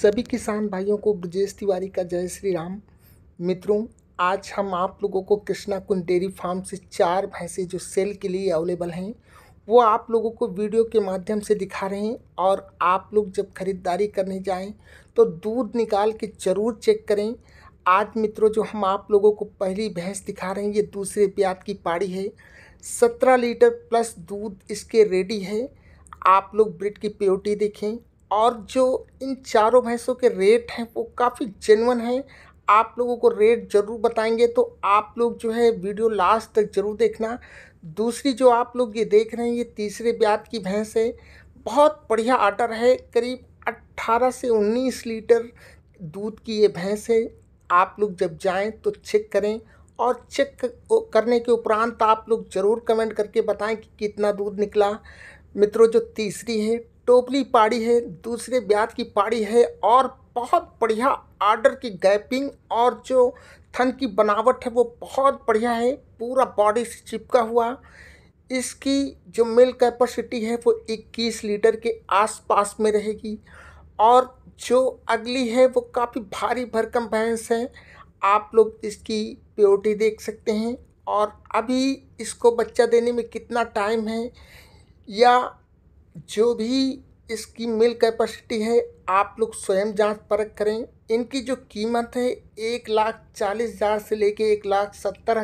सभी किसान भाइयों को ब्रजेश तिवारी का जय श्री राम मित्रों आज हम आप लोगों को कृष्णा कुंड डेयरी फार्म से चार भैंसे जो सेल के लिए अवेलेबल हैं वो आप लोगों को वीडियो के माध्यम से दिखा रहे हैं और आप लोग जब खरीदारी करने जाएं तो दूध निकाल के ज़रूर चेक करें आज मित्रों जो हम आप लोगों को पहली भैंस दिखा रहे हैं ये दूसरे प्याज की पाड़ी है सत्रह लीटर प्लस दूध इसके रेडी है आप लोग ब्रिड की प्योरिटी देखें और जो इन चारों भैंसों के रेट हैं वो काफ़ी जेनवन हैं आप लोगों को रेट ज़रूर बताएंगे तो आप लोग जो है वीडियो लास्ट तक ज़रूर देखना दूसरी जो आप लोग ये देख रहे हैं ये तीसरे ब्याज की भैंस है बहुत बढ़िया आटर है करीब 18 से 19 लीटर दूध की ये भैंस है आप लोग जब जाएं तो चेक करें और चेक करने के उपरांत आप लोग ज़रूर कमेंट करके बताएं कि कितना दूध निकला मित्रों जो तीसरी है टोपली पाड़ी है दूसरे ब्याज की पाड़ी है और बहुत बढ़िया आर्डर की गैपिंग और जो थन की बनावट है वो बहुत बढ़िया है पूरा बॉडी से चिपका हुआ इसकी जो मिल कैपेसिटी है वो 21 लीटर के आसपास में रहेगी और जो अगली है वो काफ़ी भारी भरकम भैंस है आप लोग इसकी प्योरिटी देख सकते हैं और अभी इसको बच्चा देने में कितना टाइम है या जो भी इसकी मिल कैपेसिटी है आप लोग स्वयं जांच परख करें इनकी जो कीमत है एक लाख चालीस हज़ार से लेके एक लाख सत्तर